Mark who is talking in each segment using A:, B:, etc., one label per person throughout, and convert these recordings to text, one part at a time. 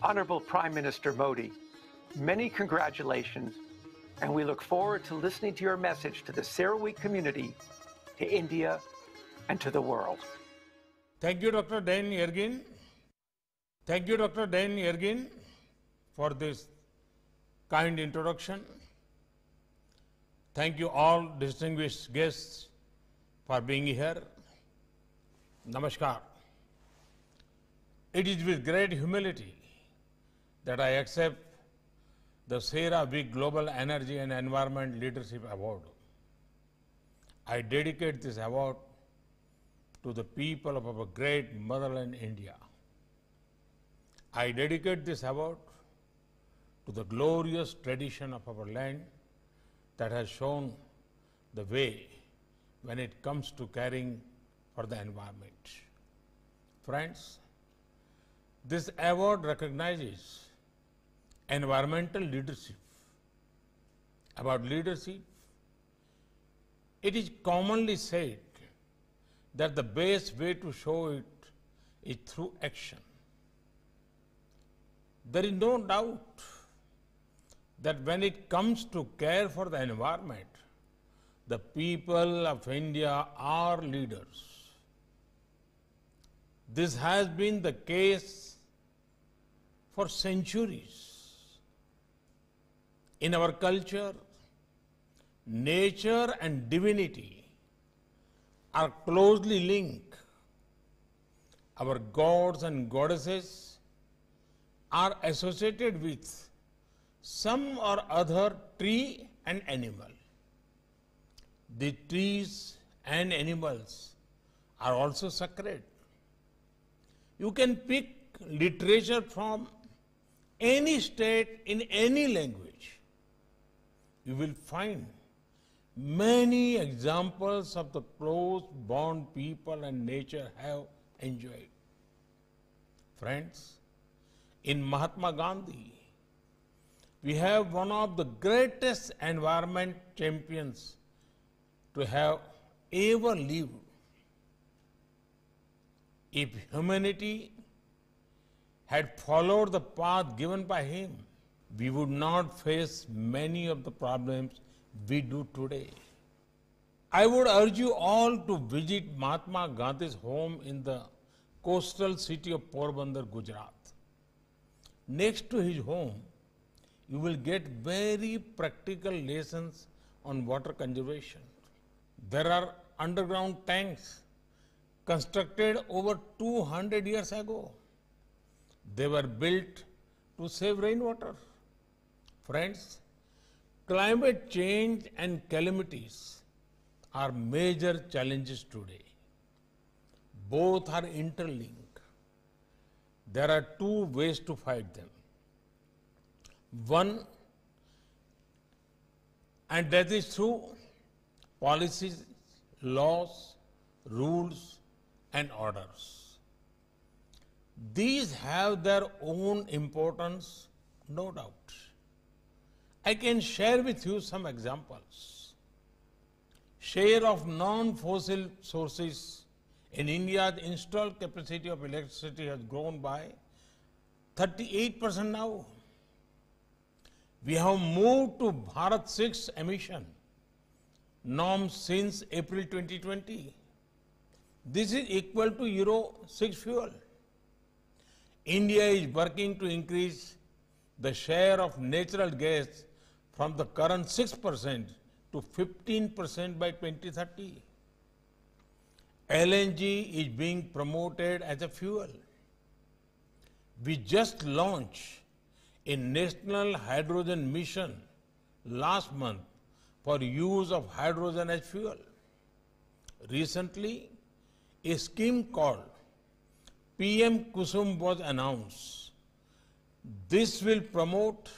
A: Honorable Prime Minister Modi, many congratulations, and we look forward to listening to your message to the Sarawak community, to India, and to the world. Thank you, Dr. Dan Yergin. Thank you, Dr. Dan Yergin, for this kind introduction. Thank you all distinguished guests for being here. Namaskar. It is with great humility that I accept the Sarah V Global Energy and Environment Leadership Award. I dedicate this award to the people of our great motherland India. I dedicate this award to the glorious tradition of our land that has shown the way when it comes to caring for the environment. Friends, this award recognizes environmental leadership. About leadership, it is commonly said that the best way to show it is through action. There is no doubt that when it comes to care for the environment, the people of India are leaders. This has been the case for centuries. In our culture, nature and divinity are closely linked. Our gods and goddesses are associated with some or other tree and animal. The trees and animals are also sacred. You can pick literature from any state in any language you will find many examples of the close bond people and nature have enjoyed. Friends, in Mahatma Gandhi, we have one of the greatest environment champions to have ever lived. If humanity had followed the path given by him, we would not face many of the problems we do today. I would urge you all to visit Mahatma Gandhi's home in the coastal city of Porbandar, Gujarat. Next to his home, you will get very practical lessons on water conservation. There are underground tanks constructed over 200 years ago. They were built to save rainwater. Friends, climate change and calamities are major challenges today. Both are interlinked. There are two ways to fight them. One, and that is through policies, laws, rules, and orders. These have their own importance, no doubt. I can share with you some examples. Share of non-fossil sources in India, the installed capacity of electricity has grown by 38% now. We have moved to Bharat 6 emission norms since April 2020. This is equal to Euro 6 fuel. India is working to increase the share of natural gas from the current 6% to 15% by 2030. LNG is being promoted as a fuel. We just launched a national hydrogen mission last month for use of hydrogen as fuel. Recently, a scheme called PM Kusum was announced. This will promote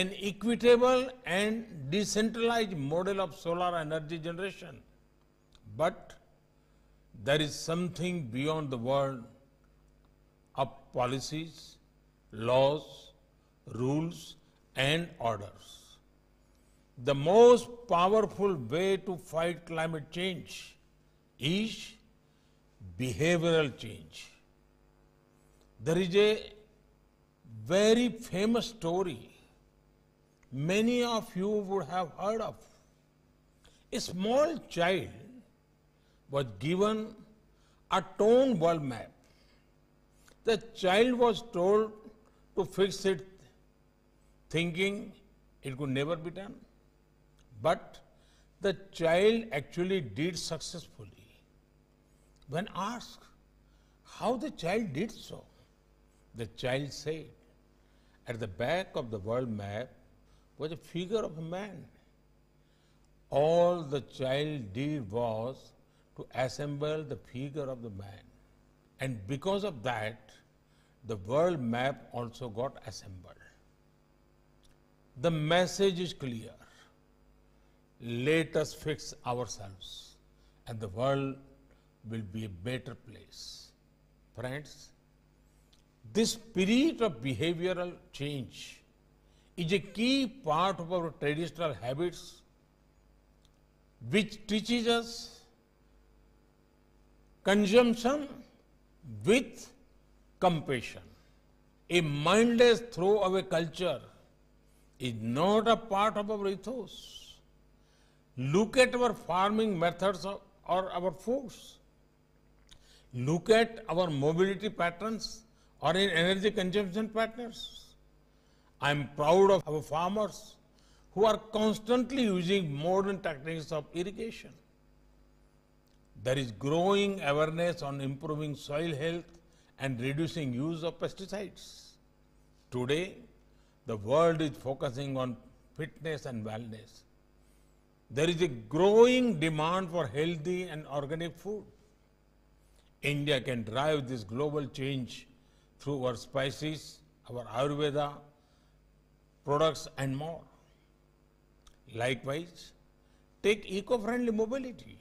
A: an equitable and decentralized model of solar energy generation. But there is something beyond the world of policies, laws, rules and orders. The most powerful way to fight climate change is behavioral change. There is a very famous story many of you would have heard of. A small child was given a torn world map. The child was told to fix it, thinking it could never be done. But the child actually did successfully. When asked how the child did so, the child said, at the back of the world map, was a figure of a man. All the child did was to assemble the figure of the man. And because of that, the world map also got assembled. The message is clear. Let us fix ourselves, and the world will be a better place. Friends, this spirit of behavioral change is a key part of our traditional habits which teaches us consumption with compassion. A mindless throw culture is not a part of our ethos. Look at our farming methods or our foods. Look at our mobility patterns or in energy consumption patterns. I am proud of our farmers who are constantly using modern techniques of irrigation. There is growing awareness on improving soil health and reducing use of pesticides. Today, the world is focusing on fitness and wellness. There is a growing demand for healthy and organic food. India can drive this global change through our spices, our Ayurveda, products and more. Likewise, take eco-friendly mobility.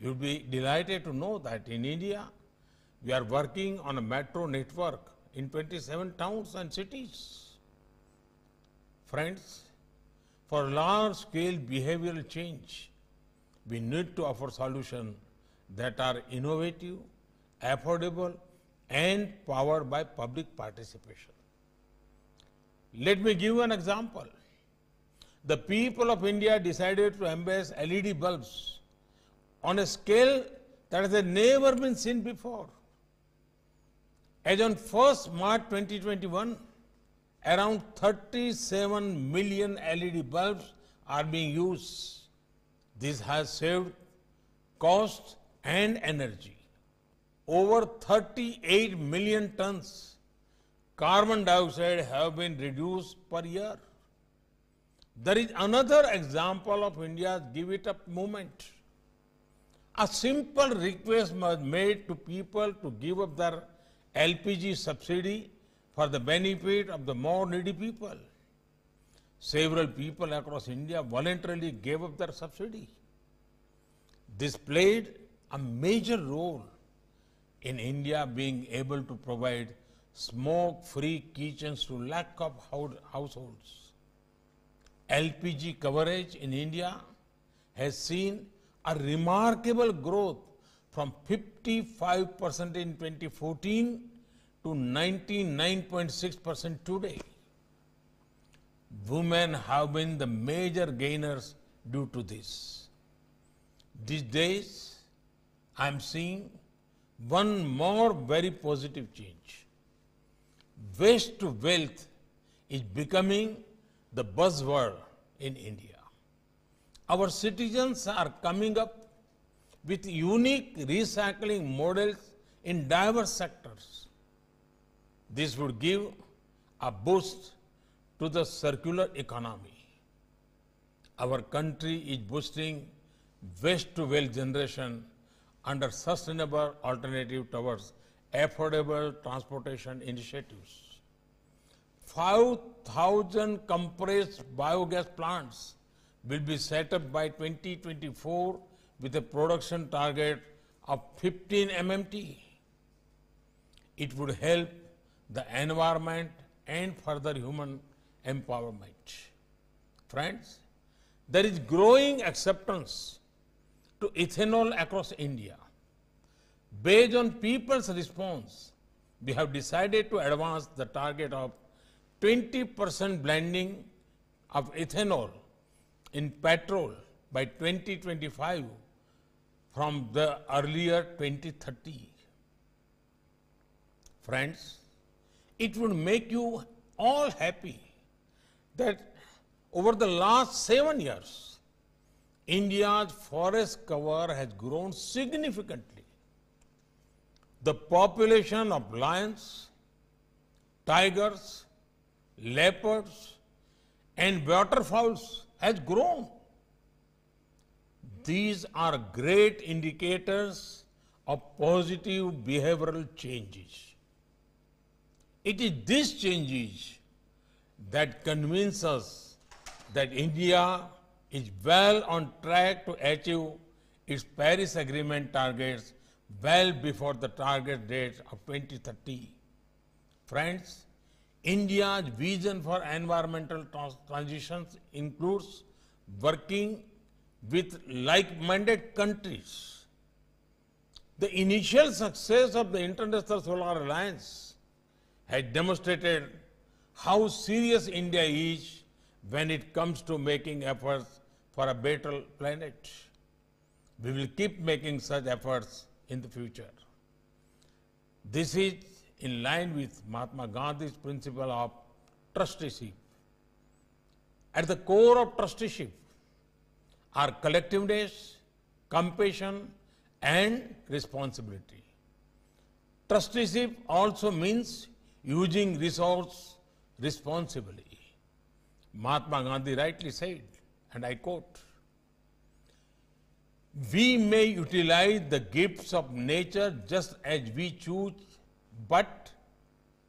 A: You will be delighted to know that in India, we are working on a metro network in 27 towns and cities. Friends, for large-scale behavioral change, we need to offer solutions that are innovative, affordable and powered by public participation. Let me give you an example. The people of India decided to embrace LED bulbs on a scale that has never been seen before. As on 1st March 2021, around 37 million LED bulbs are being used. This has saved cost and energy. Over 38 million tons carbon dioxide have been reduced per year. There is another example of India's give it up movement. A simple request was made to people to give up their LPG subsidy for the benefit of the more needy people. Several people across India voluntarily gave up their subsidy. This played a major role in India being able to provide smoke free kitchens to lack of households. LPG coverage in India has seen a remarkable growth from 55% in 2014 to 99.6% today. Women have been the major gainers due to this. These days, I am seeing one more very positive change waste to wealth is becoming the buzzword in India. Our citizens are coming up with unique recycling models in diverse sectors. This would give a boost to the circular economy. Our country is boosting waste to wealth generation under sustainable alternative towards affordable transportation initiatives. 5,000 compressed biogas plants will be set up by 2024 with a production target of 15 MMT. It would help the environment and further human empowerment. Friends, there is growing acceptance to ethanol across India. Based on people's response, we have decided to advance the target of 20% blending of ethanol in petrol by 2025 from the earlier 2030. Friends, it would make you all happy that over the last seven years, India's forest cover has grown significantly the population of lions, tigers, leopards, and waterfowls has grown. These are great indicators of positive behavioral changes. It is these changes that convince us that India is well on track to achieve its Paris Agreement targets well before the target date of 2030. Friends, India's vision for environmental trans transitions includes working with like-minded countries. The initial success of the International Solar Alliance has demonstrated how serious India is when it comes to making efforts for a better planet. We will keep making such efforts in the future. This is in line with Mahatma Gandhi's principle of trusteeship. At the core of trusteeship are collectiveness, compassion, and responsibility. Trusteeship also means using resource responsibly. Mahatma Gandhi rightly said, and I quote, we may utilize the gifts of nature just as we choose, but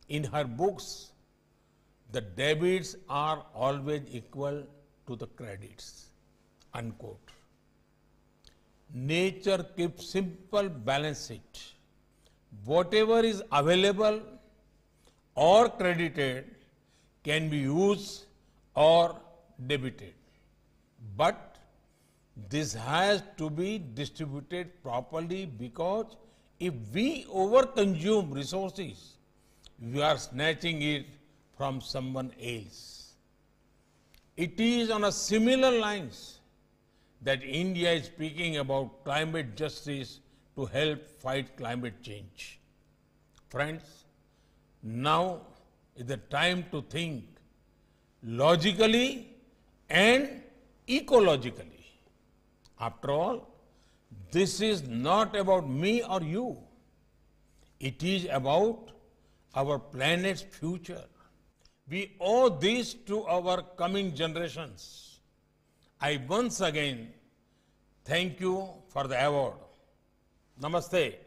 A: in her books, the debits are always equal to the credits. Unquote. Nature keeps simple balance it, Whatever is available or credited can be used or debited. But this has to be distributed properly because if we overconsume resources, we are snatching it from someone else. It is on a similar lines that India is speaking about climate justice to help fight climate change. Friends, now is the time to think logically and ecologically. After all, this is not about me or you. It is about our planet's future. We owe this to our coming generations. I once again thank you for the award. Namaste.